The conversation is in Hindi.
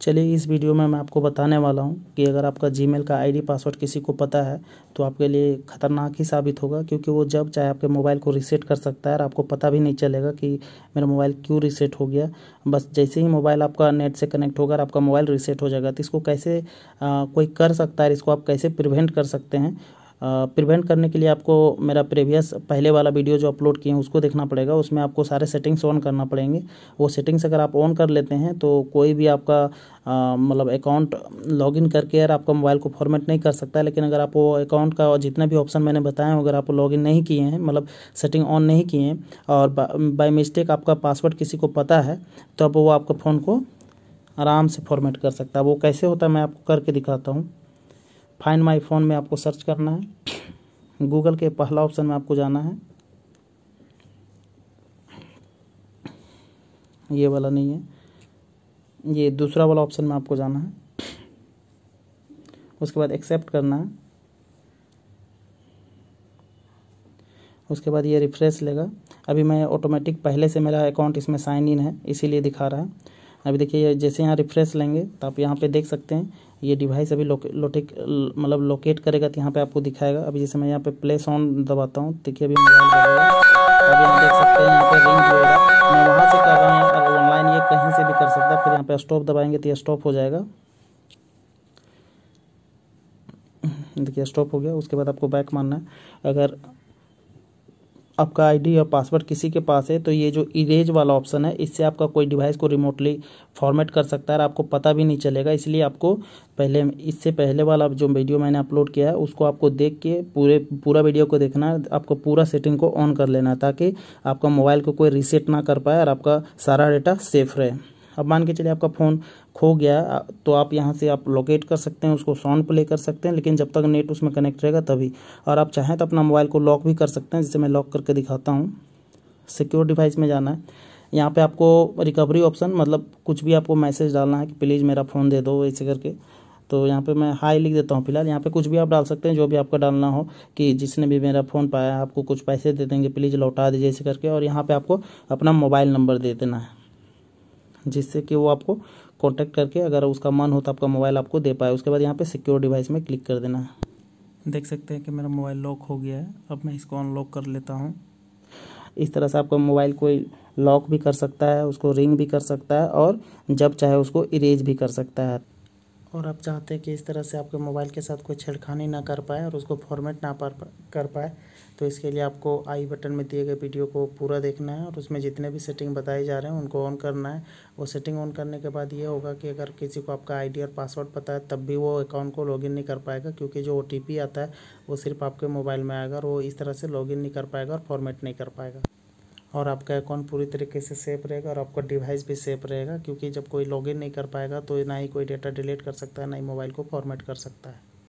चलिए इस वीडियो में मैं आपको बताने वाला हूँ कि अगर आपका जीमेल का आईडी पासवर्ड किसी को पता है तो आपके लिए ख़तरनाक ही साबित होगा क्योंकि वो जब चाहे आपके मोबाइल को रीसेट कर सकता है और आपको पता भी नहीं चलेगा कि मेरा मोबाइल क्यों रीसेट हो गया बस जैसे ही मोबाइल आपका नेट से कनेक्ट होगा और आपका मोबाइल रीसेट हो जाएगा तो इसको कैसे आ, कोई कर सकता है इसको आप कैसे प्रिवेंट कर सकते हैं प्रिवेंट करने के लिए आपको मेरा प्रीवियस पहले वाला वीडियो जो अपलोड किए हैं उसको देखना पड़ेगा उसमें आपको सारे सेटिंग्स ऑन करना पड़ेंगे वो सेटिंग्स अगर आप ऑन कर लेते हैं तो कोई भी आपका मतलब अकाउंट लॉगिन करके यार आपका मोबाइल को फॉर्मेट नहीं कर सकता लेकिन अगर आप वो अकाउंट का जितने भी ऑप्शन मैंने बताए हैं अगर आप लॉगिन नहीं किए हैं मतलब सेटिंग ऑन नहीं किए हैं और बाई मिस्टेक आपका पासवर्ड किसी को पता है तो अब वो आपके फ़ोन को आराम से फॉर्मेट कर सकता है वो कैसे होता है मैं आपको करके दिखाता हूँ फाइन माई फ़ोन में आपको सर्च करना है गूगल के पहला ऑप्शन में आपको जाना है ये वाला नहीं है ये दूसरा वाला ऑप्शन में आपको जाना है उसके बाद एक्सेप्ट करना है उसके बाद ये रिफ्रेश लेगा अभी मैं ऑटोमेटिक पहले से मेरा अकाउंट इसमें साइन इन है इसीलिए दिखा रहा है अभी देखिए जैसे यहाँ रिफ्रेश लेंगे तो आप यहाँ पे देख सकते हैं ये डिवाइस अभी लोटेक मतलब लोकेट करेगा तो यहाँ पे आपको दिखाएगा अभी जैसे मैं यहाँ पे प्ले साउंड दबाता हूँ देखिए अभी मोबाइल अभी यहाँ देख सकते हैं यहाँ पे रिंग जो है मैं वहाँ से कर रहा हूँ अगर ऑनलाइन ये कहीं से भी कर सकता है फिर यहाँ पे स्टॉप दबाएंगे तो ये स्टॉप हो जाएगा देखिए स्टॉप हो गया उसके बाद आपको बैक मानना है अगर आपका आईडी या पासवर्ड किसी के पास है तो ये जो इरेज वाला ऑप्शन है इससे आपका कोई डिवाइस को रिमोटली फॉर्मेट कर सकता है और आपको पता भी नहीं चलेगा इसलिए आपको पहले इससे पहले वाला जो वीडियो मैंने अपलोड किया है उसको आपको देख के पूरे पूरा वीडियो को देखना है आपको पूरा सेटिंग को ऑन कर लेना है ताकि आपका मोबाइल को कोई रिसेट ना कर पाए और आपका सारा डेटा सेफ रहे अब मान के चलिए आपका फ़ोन खो गया तो आप यहाँ से आप लोकेट कर सकते हैं उसको साउंड प्ले कर सकते हैं लेकिन जब तक नेट उसमें कनेक्ट रहेगा तभी और आप चाहें तो अपना मोबाइल को लॉक भी कर सकते हैं जिसे मैं लॉक करके दिखाता हूँ सिक्योर डिवाइस में जाना है यहाँ पे आपको रिकवरी ऑप्शन मतलब कुछ भी आपको मैसेज डालना है कि प्लीज़ मेरा फ़ोन दे दो ऐसे करके तो यहाँ पे मैं हाई लिख देता हूँ फिलहाल यहाँ पे कुछ भी आप डाल सकते हैं जो भी आपका डालना हो कि जिसने भी मेरा फ़ोन पाया आपको कुछ पैसे दे देंगे प्लीज़ लौटा दीजिए ऐसे करके और यहाँ पर आपको अपना मोबाइल नंबर दे देना है जिससे कि वो आपको कॉन्टैक्ट करके अगर उसका मन हो तो आपका मोबाइल आपको दे पाए उसके बाद यहाँ पे सिक्योर डिवाइस में क्लिक कर देना है देख सकते हैं कि मेरा मोबाइल लॉक हो गया है अब मैं इसको अनलॉक कर लेता हूँ इस तरह से आपका मोबाइल कोई लॉक भी कर सकता है उसको रिंग भी कर सकता है और जब चाहे उसको इरेज भी कर सकता है और आप चाहते हैं कि इस तरह से आपके मोबाइल के साथ कोई छेड़खानी ना कर पाए और उसको फॉर्मेट ना पर कर पाए तो इसके लिए आपको आई बटन में दिए गए वीडियो को पूरा देखना है और उसमें जितने भी सेटिंग बताए जा रहे हैं उनको ऑन करना है वो सेटिंग ऑन करने के बाद ये होगा कि अगर किसी को आपका आईडी और पासवर्ड पता है तब भी वो अकाउंट को लॉगिन नहीं कर पाएगा क्योंकि जो ओ आता है वो सिर्फ आपके मोबाइल में आएगा और वो इस तरह से लॉगिन नहीं कर पाएगा और फॉर्मेट नहीं कर पाएगा और आपका अकाउंट पूरी तरीके से सेफ रहेगा और आपका डिवाइस भी सेफ रहेगा क्योंकि जब कोई लॉगिन नहीं कर पाएगा तो ना ही कोई डेटा डिलीट कर सकता है ना ही मोबाइल को फॉर्मेट कर सकता है